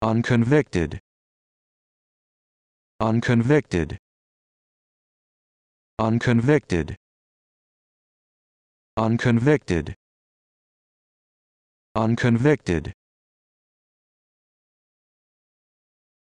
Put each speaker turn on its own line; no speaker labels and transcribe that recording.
unconvicted unconvicted unconvicted unconvicted unconvicted